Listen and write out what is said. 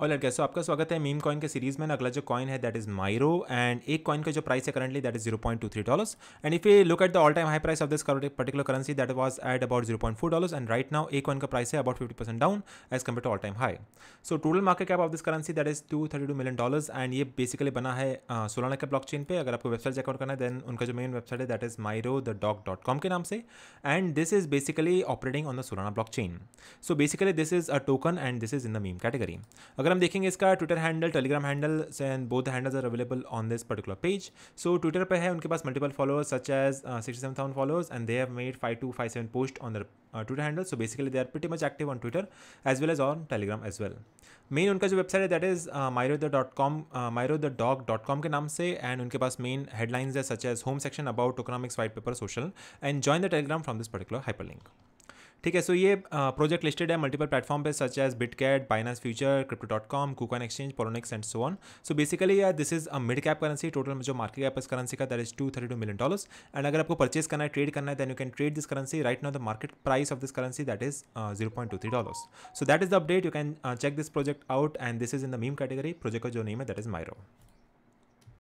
और लड़के सो आपका स्वागत है मीम कॉइन के सीरीज़ में अगला जो कॉइन है दैट इज़ माइरो एंड एक कॉइन का जो प्राइस है currently that is zero point two three dollars and if you look at the all time high price of this particular currency that was at about zero point four dollars and right now एक coin का price है about fifty percent down as compare to all time high so total market cap of this currency that is two thirty two million dollars and ये basically बना है Solana uh, के block chain पर अगर आपको website checkout करना है then उनका जो मेन वेबसाइट है that is Myro the dog dot com के नाम से and this is basically operating on the Solana block chain so basically this is a token and this is in the meme category अगर अगर हम देखेंगे इसका Twitter handle Telegram handle and both handles are available on this particular page so Twitter पर है उनके पास multiple followers such as sixty seven thousand followers and they have made five two five seven post on their Twitter handle so basically they are pretty much active on Twitter as well as on Telegram as well main उनका जो website है that is Myro the dot com Myro the dog dot com के नाम से and उनके पास main headlines है such as home section about economics white paper social and join the Telegram from this particular hyper link ठीक है so ये project uh, listed है मल्टीपल प्लेटफॉर्म पे such as Bitcat Binance future crypto dot com KuCoin exchange Poloniex and so on so basically this is a mid cap currency total जो market cap इस currency का there is two thirty two million dollars and अगर आपको purchase करना है trade करना है then you can trade this currency right now the market price of this currency that is zero point two three dollars so that is the update you can check this project out and this is in the meme category project का जो name है that is माइरो